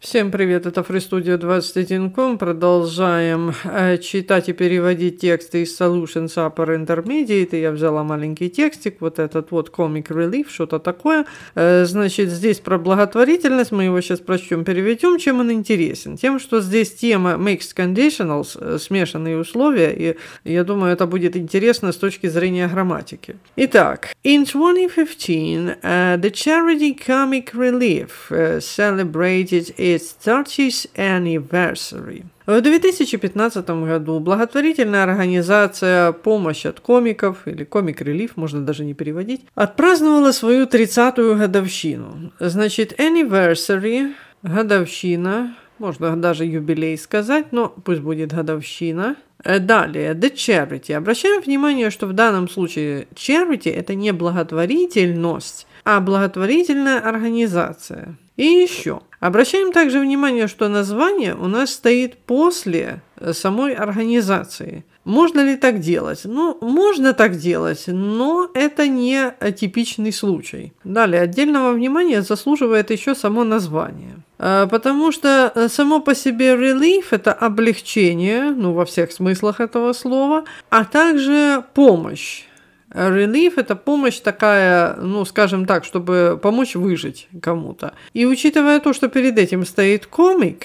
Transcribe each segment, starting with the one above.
Всем привет, это FreeStudio 21.com. Продолжаем э, читать и переводить тексты из Solutions Upper Intermediate. И я взяла маленький текстик, вот этот вот Comic Relief, что-то такое. Э, значит, здесь про благотворительность, мы его сейчас прочтем, переведем. Чем он интересен? Тем, что здесь тема Mixed Conditionals, э, смешанные условия, и я думаю, это будет интересно с точки зрения грамматики. Итак, in 2015 uh, э, the charity Comic Relief uh, celebrated its 30th anniversary. В 2015 году благотворительная организация «Помощь от комиков» или «Комик Релиф», можно даже не переводить, отпраздновала свою 30-ю годовщину. Значит, anniversary, годовщина, можно даже юбилей сказать, но пусть будет годовщина э, – Далее, the charity. Обращаем внимание, что в данном случае charity – это не благотворительность, а благотворительная организация. И еще. Обращаем также внимание, что название у нас стоит после э, самой организации. Можно ли так делать? Ну, можно так делать, но это не типичный случай. Далее, отдельного внимания заслуживает еще само название. Э, потому что э, само по себе relief – это облегчение, ну, во всех смыслах этого слова, а также помощь. Relief – это помощь такая, ну, скажем так, чтобы помочь выжить кому-то. И учитывая то, что перед этим стоит комик,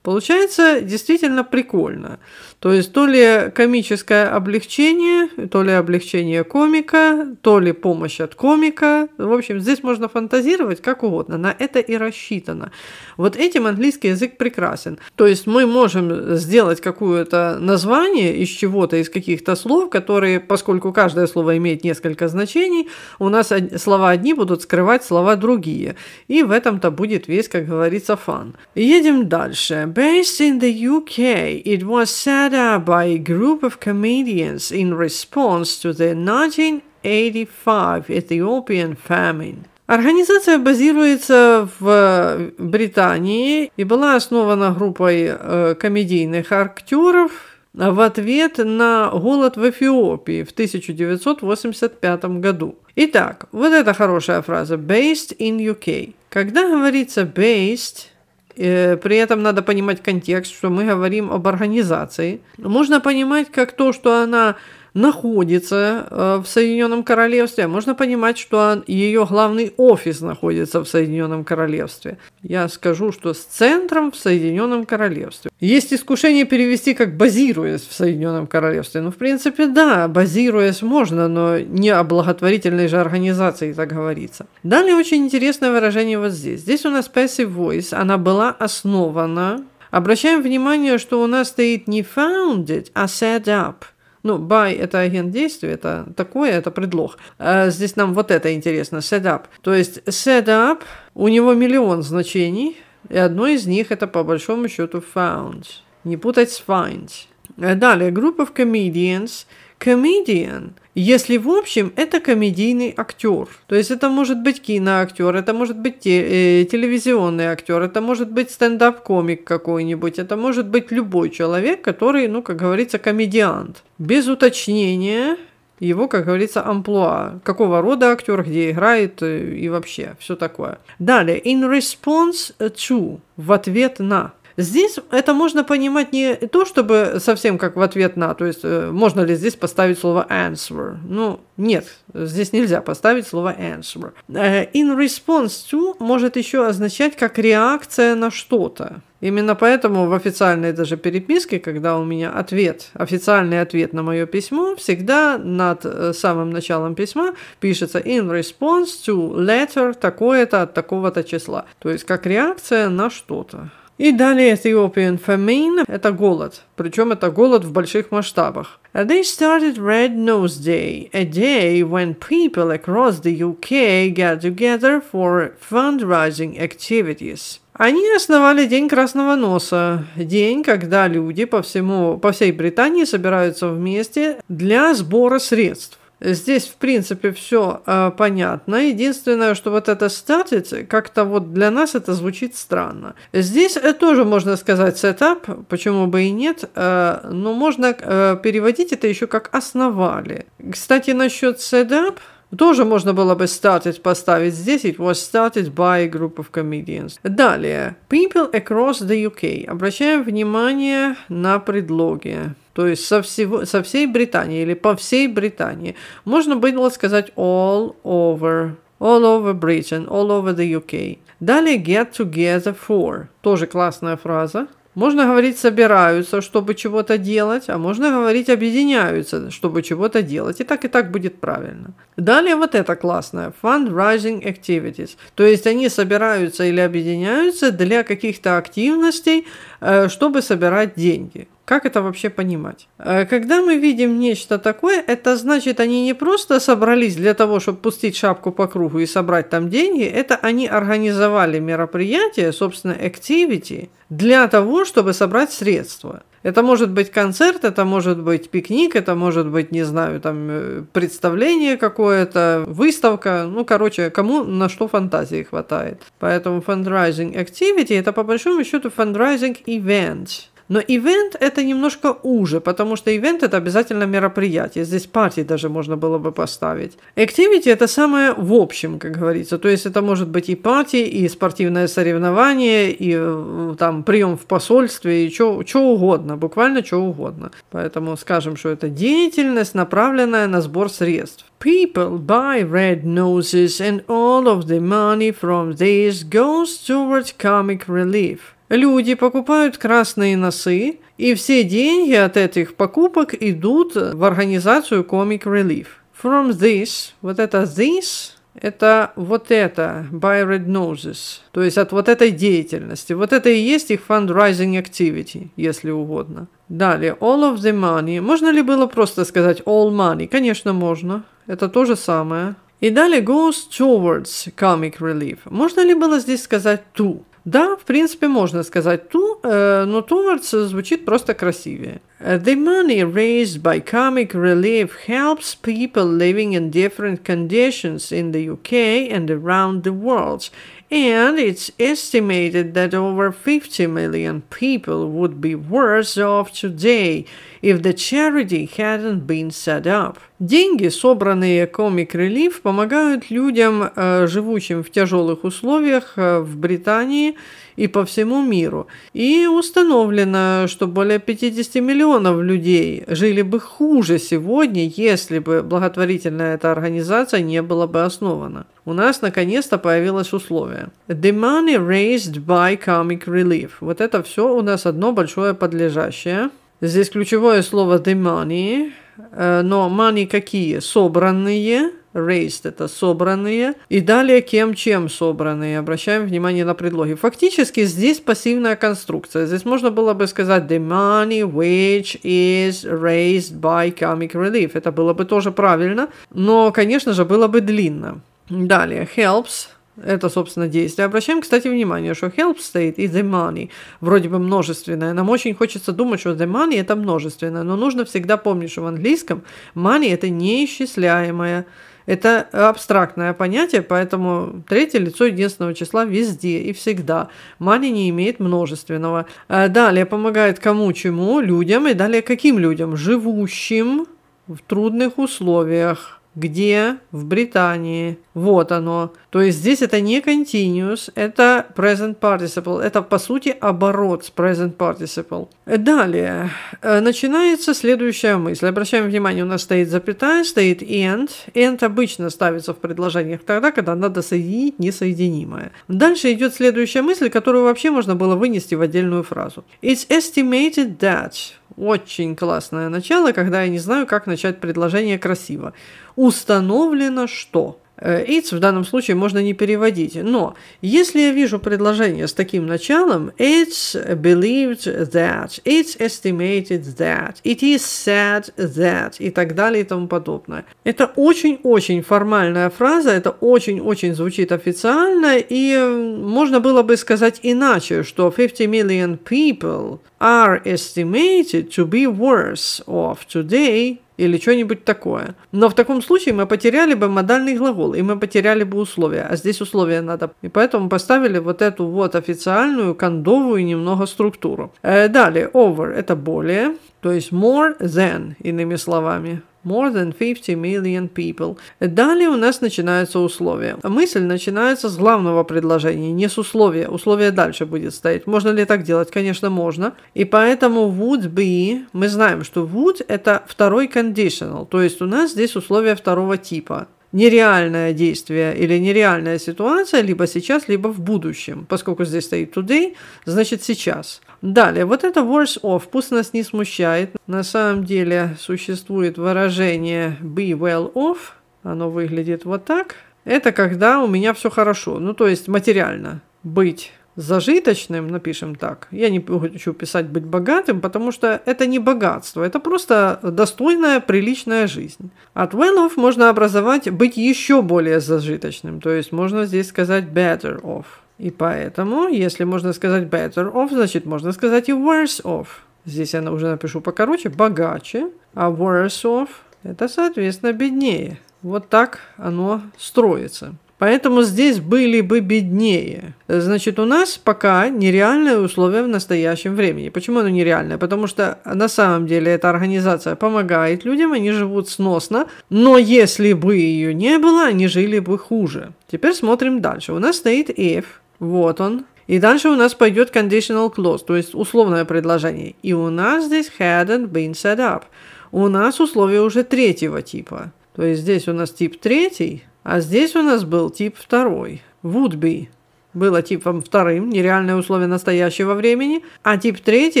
получается действительно прикольно. То есть то ли комическое облегчение, то ли облегчение комика, то ли помощь от комика. В общем, здесь можно фантазировать как угодно. На это и рассчитано. Вот этим английский язык прекрасен. То есть мы можем сделать какое-то название из чего-то, из каких-то слов, которые, поскольку каждое слово имеет несколько значений, у нас слова одни будут скрывать слова другие. И в этом-то будет весь, как говорится, фан. Едем дальше. Based in the UK, it was said Canada by a group of comedians in response to the 1985 Ethiopian famine. Организация базируется в э, Британии и была основана группой э, комедийных актеров в ответ на голод в Эфиопии в 1985 году. Итак, вот эта хорошая фраза «based in UK». Когда говорится «based», Э, при этом надо понимать контекст, что мы говорим об организации. Можно понимать как то, что она находится э, в Соединенном Королевстве, можно понимать, что ее главный офис находится в Соединенном Королевстве. Я скажу, что с центром в Соединенном Королевстве. Есть искушение перевести как «базируясь в Соединенном Королевстве». Ну, в принципе, да, базируясь можно, но не о благотворительной же организации, так говорится. Далее очень интересное выражение вот здесь. Здесь у нас passive voice, она была основана Обращаем внимание, что у нас стоит не founded, а set up – ну, buy – это агент действия, это такое, это предлог. А здесь нам вот это интересно – set up. То есть set up, у него миллион значений, и одно из них – это по большому счету found. Не путать с find. Далее, группа of comedians – комедиан, если в общем это комедийный актер. То есть это может быть киноактер, это может быть те, э, телевизионный актер, это может быть стендап-комик какой-нибудь, это может быть любой человек, который, ну, как говорится, комедиант. Без уточнения его, как говорится, амплуа, какого рода актер, где играет э, и вообще все такое. Далее, in response to, в ответ на. Здесь это можно понимать не то, чтобы совсем как в ответ на, то есть э, можно ли здесь поставить слово answer. Ну, нет, здесь нельзя поставить слово answer. Э, in response to может еще означать как реакция на что-то. Именно поэтому в официальной даже переписке, когда у меня ответ, официальный ответ на мое письмо, всегда над э, самым началом письма пишется in response to letter такое-то от такого-то числа. То есть как реакция на что-то. И далее Ethiopian famine – это голод, причем это голод в больших масштабах. They started Red Nose Day, a day when people across the UK get together for fundraising activities. Они основали День Красного Носа, день, когда люди по, всему, по всей Британии собираются вместе для сбора средств. Здесь, в принципе, все э, а, понятно. Единственное, что вот это started, как-то вот для нас это звучит странно. Здесь э, тоже можно сказать сетап, почему бы и нет, э, но можно э, переводить это еще как основали. Кстати, насчет сетап – тоже можно было бы started поставить здесь. It was started by a group of comedians. Далее. People across the UK. Обращаем внимание на предлоги. То есть со, всего, со всей Британии или по всей Британии. Можно было сказать all over. All over Britain, all over the UK. Далее get together for. Тоже классная фраза. Можно говорить «собираются», чтобы чего-то делать, а можно говорить «объединяются», чтобы чего-то делать. И так, и так будет правильно. Далее вот это классное – fundraising activities. То есть они собираются или объединяются для каких-то активностей, э, чтобы собирать деньги. Как это вообще понимать? Э, когда мы видим нечто такое, это значит, они не просто собрались для того, чтобы пустить шапку по кругу и собрать там деньги, это они организовали мероприятие, собственно, activity, для того, чтобы собрать средства. Это может быть концерт, это может быть пикник, это может быть, не знаю, там э, представление какое-то, выставка. Ну, короче, кому на что фантазии хватает. Поэтому fundraising activity – это по большому счету fundraising event – но ивент это немножко уже, потому что ивент это обязательно мероприятие. Здесь партии даже можно было бы поставить. Activity это самое в общем, как говорится. То есть это может быть и партии, и спортивное соревнование, и э, там прием в посольстве, и что угодно, буквально что угодно. Поэтому скажем, что это деятельность, направленная на сбор средств. People buy red noses and all of the money from this goes towards comic relief. Люди покупают красные носы, и все деньги от этих покупок идут в организацию Comic Relief. From this, вот это this, это вот это, by Red Noses, то есть от вот этой деятельности. Вот это и есть их fundraising activity, если угодно. Далее, all of the money. Можно ли было просто сказать all money? Конечно, можно. Это то же самое. И далее goes towards comic relief. Можно ли было здесь сказать to? Да, в принципе, можно сказать «ту», э, но «towards» звучит просто красивее. Э, the money raised by Comic Relief helps people living in different conditions in the UK and around the world, and it's estimated that over 50 million people would be worse off today if the charity hadn't been set up. Деньги, собранные Comic Relief, помогают людям, э, живущим в тяжелых условиях э, в Британии и по всему миру. И установлено, что более 50 миллионов людей жили бы хуже сегодня, если бы благотворительная эта организация не была бы основана. У нас наконец-то появилось условие. The money raised by Comic Relief. Вот это все у нас одно большое подлежащее. Здесь ключевое слово the money, Э, но money какие? Собранные. Raised – это собранные. И далее кем, чем собранные. Обращаем внимание на предлоги. Фактически здесь пассивная конструкция. Здесь можно было бы сказать the money which is raised by comic relief. Это было бы тоже правильно, но, конечно же, было бы длинно. Далее, helps это, собственно, действие. Обращаем, кстати, внимание, что help state и the money вроде бы множественное. Нам очень хочется думать, что the money – это множественное, но нужно всегда помнить, что в английском money – это неисчисляемое. Это абстрактное понятие, поэтому третье лицо единственного числа везде и всегда. Money не имеет множественного. Э, далее помогает кому, чему, людям и далее каким людям? Живущим в трудных условиях где? В Британии. Вот оно. То есть здесь это не continuous, это present participle. Это, по сути, оборот с present participle. Э, далее. Э, начинается следующая мысль. Обращаем внимание, у нас стоит запятая, стоит and. And обычно ставится в предложениях тогда, когда надо соединить несоединимое. Дальше идет следующая мысль, которую вообще можно было вынести в отдельную фразу. It's estimated that очень классное начало, когда я не знаю, как начать предложение красиво. Установлено что? Э, it's в данном случае можно не переводить, но если я вижу предложение с таким началом It's believed that, it's estimated that, it is said that и так далее и тому подобное. Это очень-очень формальная фраза, это очень-очень звучит официально и э, можно было бы сказать иначе, что 50 million people are estimated to be worse off today или что-нибудь такое. Но в таком случае мы потеряли бы модальный глагол, и мы потеряли бы условия, а здесь условия надо. И поэтому поставили вот эту вот официальную кондовую немного структуру. Э, далее, over – это более, то есть more than, иными словами more than 50 million people. Далее у нас начинаются условия. Мысль начинается с главного предложения, не с условия. Условие дальше будет стоять. Можно ли так делать? Конечно, можно. И поэтому would be, мы знаем, что would это второй conditional, то есть у нас здесь условия второго типа нереальное действие или нереальная ситуация либо сейчас, либо в будущем. Поскольку здесь стоит today, значит сейчас. Далее, вот это worse off, пусть нас не смущает. На самом деле существует выражение be well off, оно выглядит вот так. Это когда у меня все хорошо, ну то есть материально. Быть зажиточным, напишем так. Я не хочу писать быть богатым, потому что это не богатство, это просто достойная, приличная жизнь. От well off можно образовать быть еще более зажиточным, то есть можно здесь сказать better off. И поэтому, если можно сказать better off, значит можно сказать и worse off. Здесь я уже напишу покороче, богаче, а worse off это, соответственно, беднее. Вот так оно строится. Поэтому здесь были бы беднее. Значит, у нас пока нереальные условия в настоящем времени. Почему оно нереальное? Потому что на самом деле эта организация помогает людям, они живут сносно, но если бы ее не было, они жили бы хуже. Теперь смотрим дальше. У нас стоит if, вот он. И дальше у нас пойдет conditional clause, то есть условное предложение. И у нас здесь hadn't been set up. У нас условие уже третьего типа. То есть здесь у нас тип третий, а здесь у нас был тип второй. Would be было типом вторым, нереальное условие настоящего времени, а тип третий –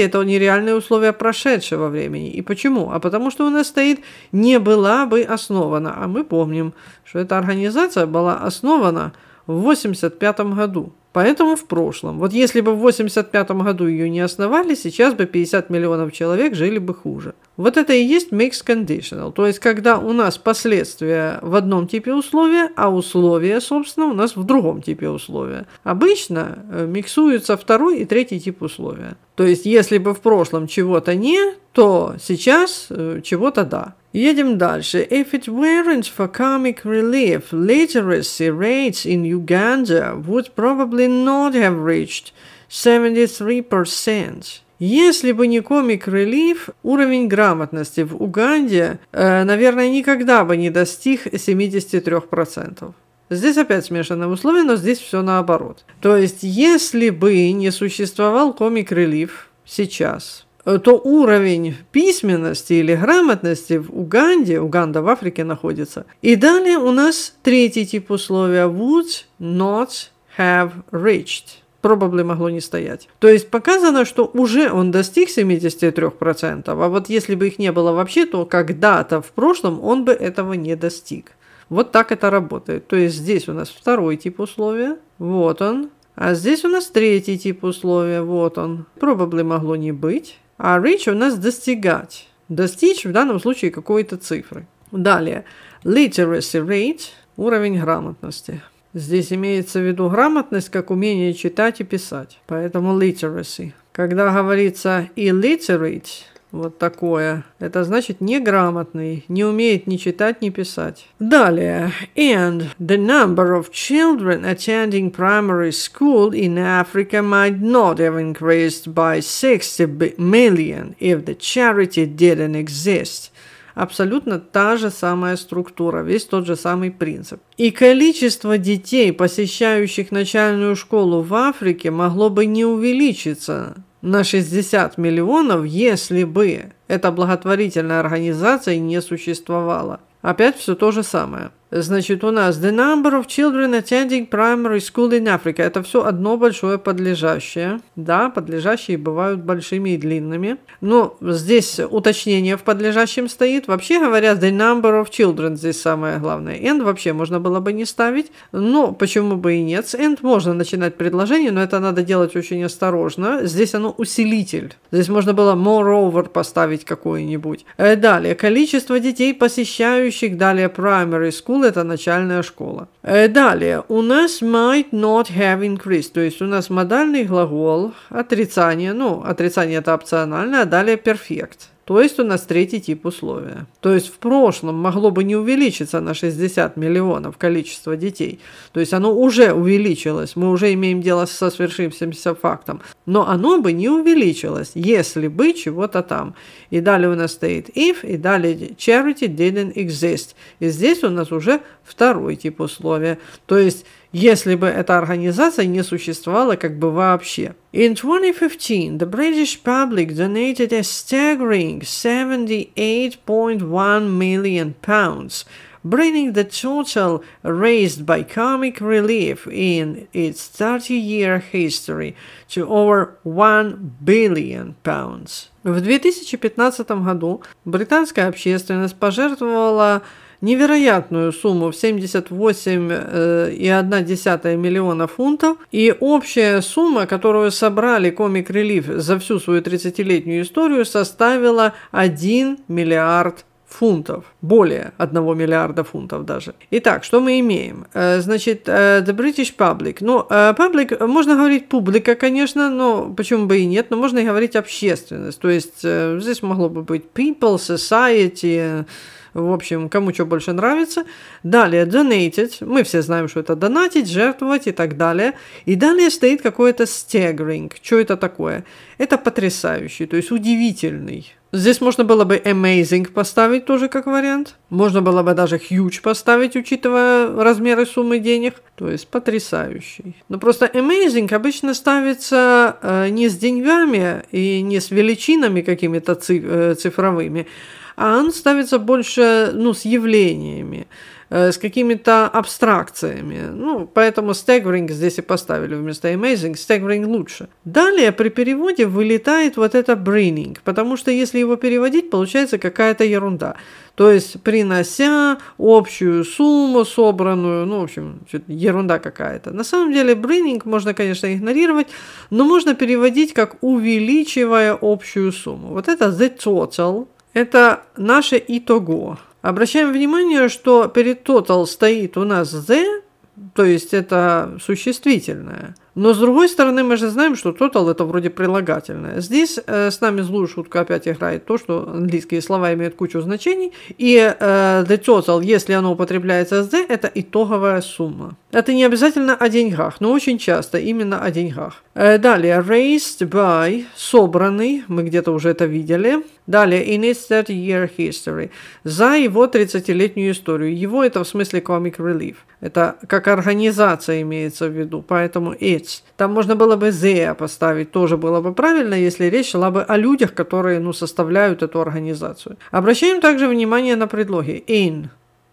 это нереальное условие прошедшего времени. И почему? А потому что у нас стоит «не была бы основана», а мы помним, что эта организация была основана – в 85 году. Поэтому в прошлом. Вот если бы в 85 году ее не основали, сейчас бы 50 миллионов человек жили бы хуже. Вот это и есть mixed conditional, то есть когда у нас последствия в одном типе условия, а условия, собственно, у нас в другом типе условия. Обычно э, миксуются второй и третий тип условия. То есть если бы в прошлом чего-то не, то сейчас э, чего-то да. Едем дальше. If it weren't for comic relief, literacy rates in Uganda would probably not have reached 73%. Если бы не комик релиф, уровень грамотности в Уганде, э, наверное, никогда бы не достиг 73%. Здесь опять смешанное условие, но здесь все наоборот. То есть, если бы не существовал комик релиф сейчас, Э, то уровень письменности или грамотности в Уганде, Уганда в Африке находится. И далее у нас третий тип условия would not have reached. Пробабли могло не стоять. То есть показано, что уже он достиг 73%, а вот если бы их не было вообще, то когда-то в прошлом он бы этого не достиг. Вот так это работает. То есть здесь у нас второй тип условия. Вот он. А здесь у нас третий тип условия. Вот он. Probably могло не быть. А reach у нас достигать. Достичь в данном случае какой-то цифры. Далее. Literacy rate – уровень грамотности. Здесь имеется в виду грамотность как умение читать и писать. Поэтому literacy. Когда говорится illiterate – вот такое. Это значит неграмотный, не умеет ни читать, ни писать. Далее. And the number of children attending primary school in Africa might not have increased by 60 million if the charity didn't exist. Абсолютно та же самая структура, весь тот же самый принцип. И количество детей, посещающих начальную школу в Африке, могло бы не увеличиться, на 60 миллионов, если бы эта благотворительная организация не существовала. Опять все то же самое. Значит, у нас the number of children attending primary school in Africa. Это все одно большое подлежащее. Да, подлежащие бывают большими и длинными. Но ну, здесь уточнение в подлежащем стоит. Вообще говоря, the number of children здесь самое главное. And вообще можно было бы не ставить. Но почему бы и нет? С and можно начинать предложение, но это надо делать очень осторожно. Здесь оно усилитель. Здесь можно было moreover поставить какое-нибудь. Э, далее, количество детей, посещающих далее primary school это начальная школа. Э, далее, у нас might not have increased, то есть у нас модальный глагол, отрицание, ну, отрицание – это опционально, а далее перфект. То есть у нас третий тип условия. То есть в прошлом могло бы не увеличиться на 60 миллионов количество детей. То есть оно уже увеличилось. Мы уже имеем дело со свершившимся фактом. Но оно бы не увеличилось, если бы чего-то там. И далее у нас стоит if, и далее charity didn't exist. И здесь у нас уже второй тип условия. То есть если бы эта организация не существовала как бы вообще. In 2015, the British public donated a staggering 78.1 million pounds, bringing the total raised by comic relief in its 30-year history to over 1 billion pounds. В 2015 году британская общественность пожертвовала невероятную сумму в 78,1 э, миллиона фунтов. И общая сумма, которую собрали Comic Relief за всю свою 30-летнюю историю, составила 1 миллиард фунтов, более 1 миллиарда фунтов даже. Итак, что мы имеем? Э, значит, э, the British public. Ну, э, public, можно говорить публика, конечно, но почему бы и нет, но можно и говорить общественность. То есть здесь могло бы быть people, society, в общем, кому что больше нравится. Далее donated. Мы все знаем, что это донатить, жертвовать и так далее. И далее стоит какое-то staggering. Что это такое? Это потрясающий, то есть удивительный Здесь можно было бы amazing поставить тоже как вариант. Можно было бы даже huge поставить, учитывая размеры суммы денег. То есть потрясающий. Но просто amazing обычно ставится э, не с деньгами и не с величинами какими-то э, цифровыми, а он ставится больше ну, с явлениями. Э, с какими-то абстракциями. Ну, поэтому staggering здесь и поставили вместо amazing. Staggering лучше. Далее при переводе вылетает вот это bringing, потому что если его переводить, получается какая-то ерунда. То есть принося общую сумму собранную, ну, в общем, ерунда какая-то. На самом деле bringing можно, конечно, игнорировать, но можно переводить как увеличивая общую сумму. Вот это the total, это наше итого. Обращаем внимание, что перед total стоит у нас the, то есть это существительное. Но с другой стороны, мы же знаем, что total это вроде прилагательное. Здесь э, с нами злую шутку опять играет то, что английские слова имеют кучу значений. И э, the total, если оно употребляется с the, это итоговая сумма. Это не обязательно о деньгах, но очень часто именно о деньгах. Э, далее, raised by, собранный, мы где-то уже это видели. Далее, in its 30-year history, за его 30-летнюю историю. Его это в смысле comic relief. Это как организация имеется в виду, поэтому it «речь». Там можно было бы «the» поставить, тоже было бы правильно, если речь шла бы о людях, которые ну, составляют эту организацию. Обращаем также внимание на предлоги «in»,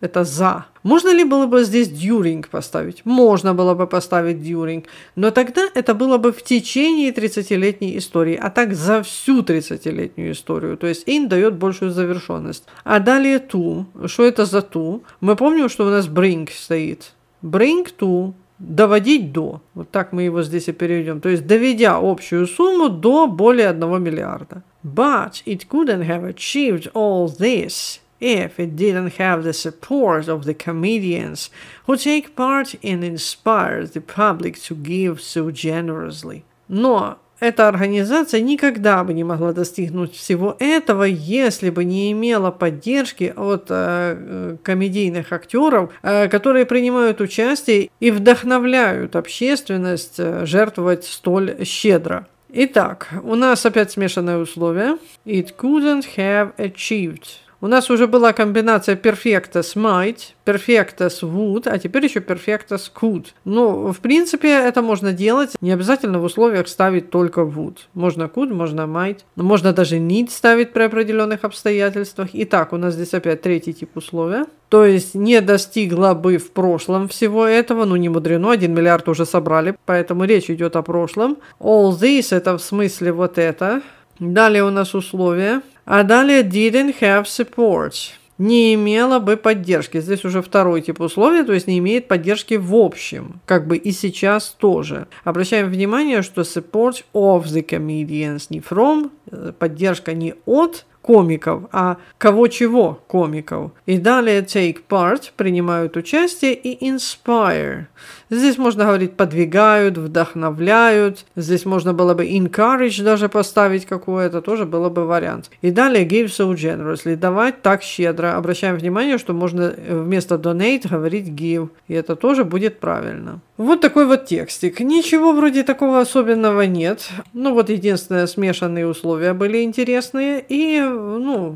это «за». Можно ли было бы здесь during поставить? Можно было бы поставить during. Но тогда это было бы в течение 30-летней истории, а так за всю 30-летнюю историю. То есть in дает большую завершенность. А далее to. Что это за to? Мы помним, что у нас bring стоит. Bring to доводить до, вот так мы его здесь и переведем, то есть доведя общую сумму до более 1 миллиарда. But it couldn't have achieved all this if it didn't have the support of the comedians who take part and inspire the public to give so generously. Но эта организация никогда бы не могла достигнуть всего этого, если бы не имела поддержки от э, э комедийных актеров, э, которые принимают участие и вдохновляют общественность э, жертвовать столь щедро. Итак, у нас опять смешанные условия. It couldn't have achieved. У нас уже была комбинация Perfectus Might, Perfectus Wood, а теперь еще Perfectus Could. Но ну, в принципе, это можно делать. Не обязательно в условиях ставить только Wood. Можно Could, можно Might. Можно даже Need ставить при определенных обстоятельствах. Итак, у нас здесь опять третий тип условия. То есть не достигла бы в прошлом всего этого, ну не мудрено, 1 миллиард уже собрали, поэтому речь идет о прошлом. All this это в смысле вот это. Далее у нас условия. А далее didn't have support. Не имела бы поддержки. Здесь уже второй тип условия, то есть не имеет поддержки в общем, как бы и сейчас тоже. Обращаем внимание, что support of the comedians не from, э, поддержка не от комиков, а кого-чего комиков. И далее take part, принимают участие, и inspire – Здесь можно говорить подвигают, вдохновляют. Здесь можно было бы encourage даже поставить какое-то, тоже было бы вариант. И далее give so generously, давать так щедро. Обращаем внимание, что можно э, вместо donate говорить give. И это тоже будет правильно. Вот такой вот текстик. Ничего вроде такого особенного нет. Ну вот единственное, смешанные условия были интересные. И, ну,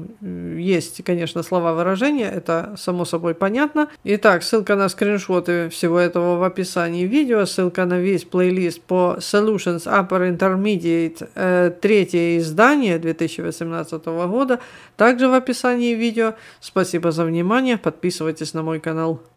есть, конечно, слова выражения, это само собой понятно. Итак, ссылка на скриншоты всего этого в описании описании видео, ссылка на весь плейлист по Solutions Upper Intermediate, э, третье издание 2018 года, также в описании видео. Спасибо за внимание, подписывайтесь на мой канал.